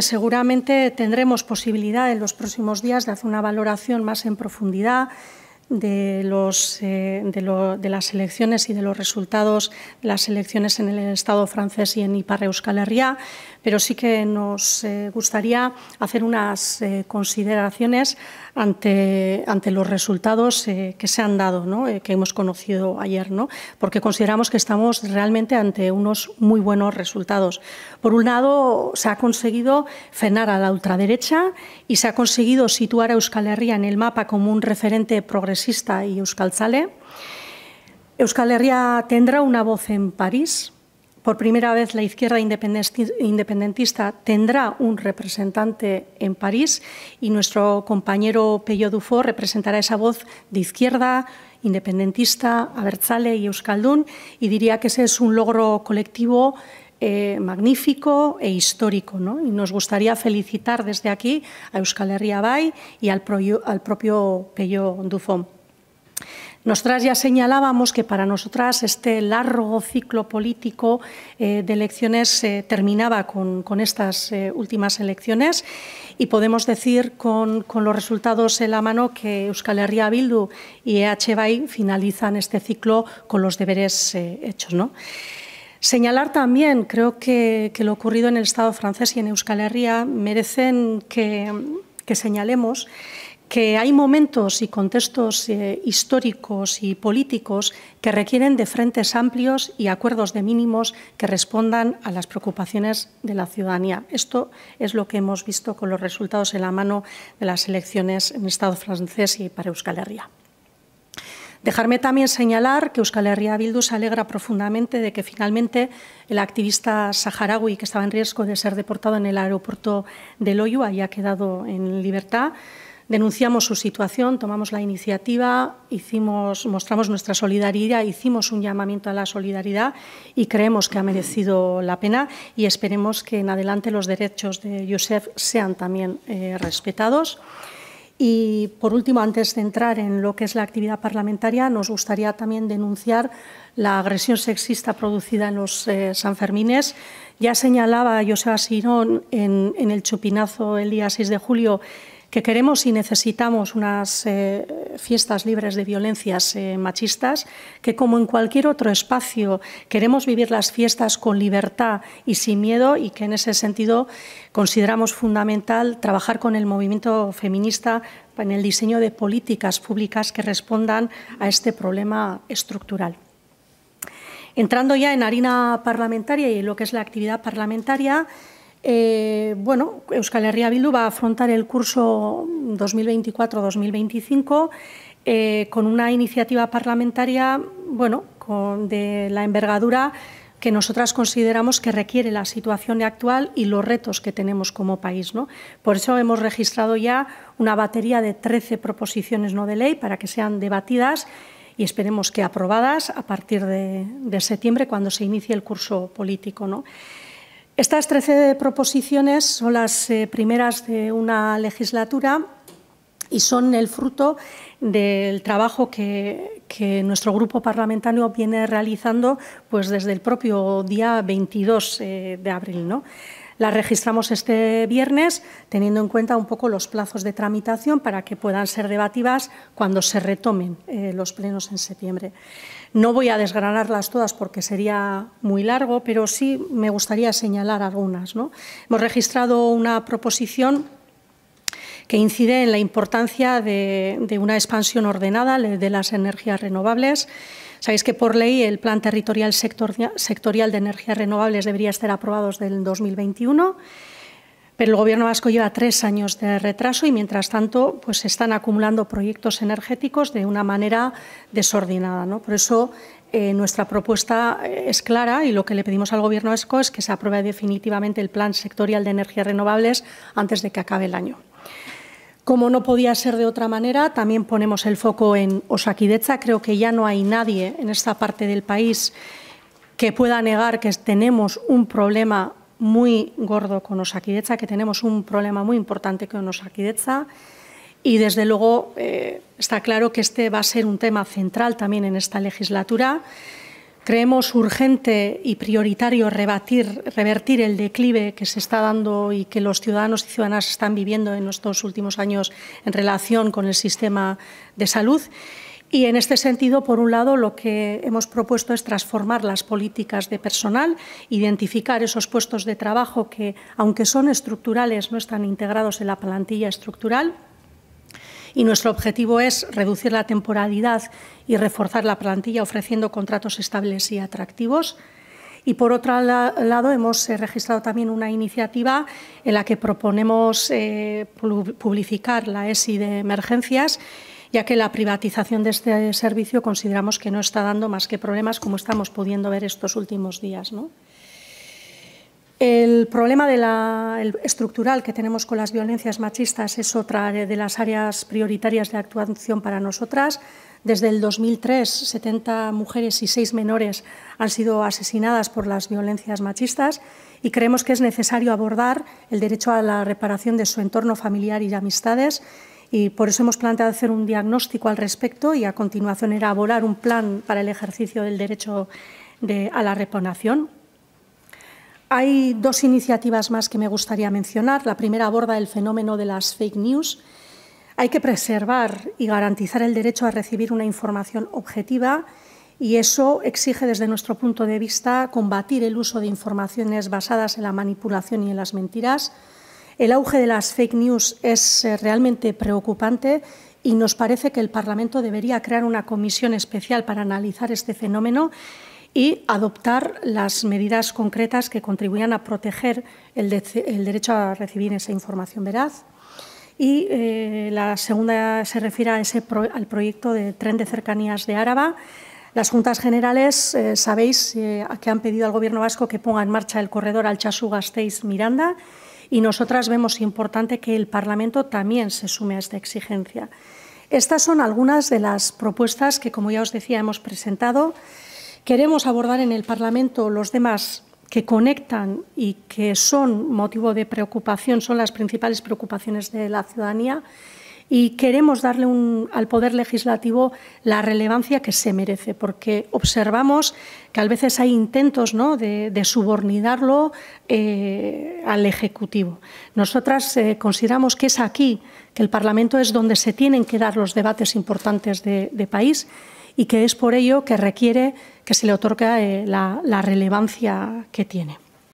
seguramente tendremos posibilidad en los próximos días de hacer una valoración más en profundidad de, los, eh, de, las elecciones y de los resultados de las elecciones en el Estado francés y en Iparre Euskal Herria, pero sí que nos eh, gustaría hacer unas eh, consideraciones ante, ante, los resultados que se han dado, que hemos conocido ayer, ¿no? porque consideramos que estamos realmente ante unos muy buenos resultados. Por un lado, se ha conseguido frenar a la ultraderecha y se ha conseguido situar a Euskal Herria en el mapa como un referente progresivo y euskalzale. Euskal Herria tendrá una voz en París. Por primera vez la izquierda independentista tendrá un representante en París y nuestro compañero Pello Dufour representará esa voz de izquierda, independentista, abertzale y euskaldun y diría que ese es un logro colectivo eh, magnífico e histórico. ¿no? Y nos gustaría felicitar desde aquí a Euskal Herria Bay y al, propio Pello Dufón. Nosotras ya señalábamos que para nosotras este largo ciclo político eh, de elecciones eh, terminaba con, estas últimas elecciones y podemos decir con, los resultados en la mano que Euskal Herria Bildu y EH Bay finalizan este ciclo con los deberes hechos. ¿no? Señalar también, creo que, lo ocurrido en el Estado francés y en Euskal Herria merecen que, señalemos que hay momentos y contextos eh, históricos y políticos que requieren de frentes amplios y acuerdos de mínimos que respondan a las preocupaciones de la ciudadanía. Esto es lo que hemos visto con los resultados en la mano de las elecciones en el Estado francés y para Euskal Herria. Dejarme también señalar que Euskal Herria Bildu se alegra profundamente de que finalmente el activista saharaui que estaba en riesgo de ser deportado en el aeropuerto de Loyo haya quedado en libertad. Denunciamos su situación, tomamos la iniciativa, hicimos, mostramos nuestra solidaridad, hicimos un llamamiento a la solidaridad y creemos que ha merecido la pena y esperemos que en adelante los derechos de Youssef sean también eh, respetados. Y, por último, antes de entrar en lo que es la actividad parlamentaria, nos gustaría también denunciar la agresión sexista producida en los eh, Sanfermines. Ya señalaba Joseba Sirón en, en el chupinazo el día 6 de julio que queremos y necesitamos unas eh, fiestas libres de violencias eh, machistas, que como en cualquier otro espacio queremos vivir las fiestas con libertad y sin miedo y que en ese sentido consideramos fundamental trabajar con el movimiento feminista en el diseño de políticas públicas que respondan a este problema estructural. Entrando ya en harina parlamentaria y en lo que es la actividad parlamentaria, eh, bueno, Euskal Herria Bildu va a afrontar el curso 2024-2025 eh, con una iniciativa parlamentaria, bueno, de la envergadura que nosotras consideramos que requiere la situación actual y los retos que tenemos como país. ¿no? Por eso hemos registrado ya una batería de 13 proposiciones no de ley para que sean debatidas y esperemos que aprobadas a partir de, de septiembre, cuando se inicie el curso político. ¿no? Estas 13 proposiciones son las eh, primeras de una legislatura y son el fruto del trabajo que, nuestro grupo parlamentario viene realizando pues, desde el propio día 22 eh, de abril. ¿no? La registramos este viernes, teniendo en cuenta un poco los plazos de tramitación para que puedan ser debativas cuando se retomen eh, los plenos en septiembre. No voy a desgranarlas todas porque sería muy largo, pero sí me gustaría señalar algunas. ¿no? Hemos registrado una proposición que incide en la importancia de, una expansión ordenada de las energías renovables. Sabéis que por ley el Plan Territorial Sectorial de Energías Renovables debería estar aprobado desde el 2021, pero el Gobierno vasco lleva tres años de retraso y, mientras tanto, pues se están acumulando proyectos energéticos de una manera desordenada. Por eso, eh, nuestra propuesta eh, es clara y lo que le pedimos al Gobierno vasco es que se apruebe definitivamente el Plan Sectorial de Energías Renovables antes de que acabe el año. Como no podía ser de otra manera, también ponemos el foco en Osaquidecha. Creo que ya no hay nadie en esta parte del país que pueda negar que tenemos un problema muy gordo con Osaquidecha, que tenemos un problema muy importante con Osaquidecha. Y desde luego eh, está claro que este va a ser un tema central también en esta legislatura. Creemos urgente y prioritario rebatir, revertir el declive que se está dando y que los ciudadanos y ciudadanas están viviendo en estos últimos años en relación con el sistema de salud. Y en este sentido, por un lado, lo que hemos propuesto es transformar las políticas de personal, identificar esos puestos de trabajo que, aunque son estructurales, no están integrados en la plantilla estructural y nuestro objetivo es reducir la temporalidad y reforzar la plantilla ofreciendo contratos estables y atractivos. Y por otro lado, hemos eh, registrado también una iniciativa en la que proponemos eh, publicar la ESI de emergencias, ya que la privatización de este servicio consideramos que no está dando más que problemas como estamos pudiendo ver estos últimos días. ¿no? El problema estructural que tenemos con las violencias machistas es otra de las áreas prioritarias de actuación para nosotras. Desde el 2003, 70 mujeres y 6 menores han sido asesinadas por las violencias machistas y creemos que es necesario abordar el derecho a la reparación de su entorno familiar y amistades y por eso hemos planteado hacer un diagnóstico al respecto y a continuación elaborar un plan para el ejercicio del derecho a la reparación. Hay dos iniciativas más que me gustaría mencionar. La primera aborda el fenómeno de las fake news. Hay que preservar y garantizar el derecho a recibir una información objetiva y eso exige, desde nuestro punto de vista, combatir el uso de informaciones basadas en la manipulación y en las mentiras. El auge de las fake news es eh, realmente preocupante y nos parece que el Parlamento debería crear una comisión especial para analizar este fenómeno y adoptar las medidas concretas que contribuyan a proteger el, derecho a recibir esa información veraz. Y eh, la segunda se refiere al proyecto de tren de cercanías de Áraba. Las juntas generales, eh, sabéis eh, que han pedido al Gobierno vasco que ponga en marcha el corredor Alchazú-Gasteiz-Miranda y nosotras vemos importante que el Parlamento también se sume a esta exigencia. Estas son algunas de las propuestas que, como ya os decía, hemos presentado. Queremos abordar en el Parlamento los demás que conectan y que son motivo de preocupación, son las principales preocupaciones de la ciudadanía y queremos darle al Poder Legislativo la relevancia que se merece, porque observamos que a veces hay intentos de, de, subordinarlo eh, al Ejecutivo. Nosotras eh, consideramos que es aquí, que el Parlamento es donde se tienen que dar los debates importantes de, de país y que es por ello que requiere que se le otorgue eh, la, la relevancia que tiene.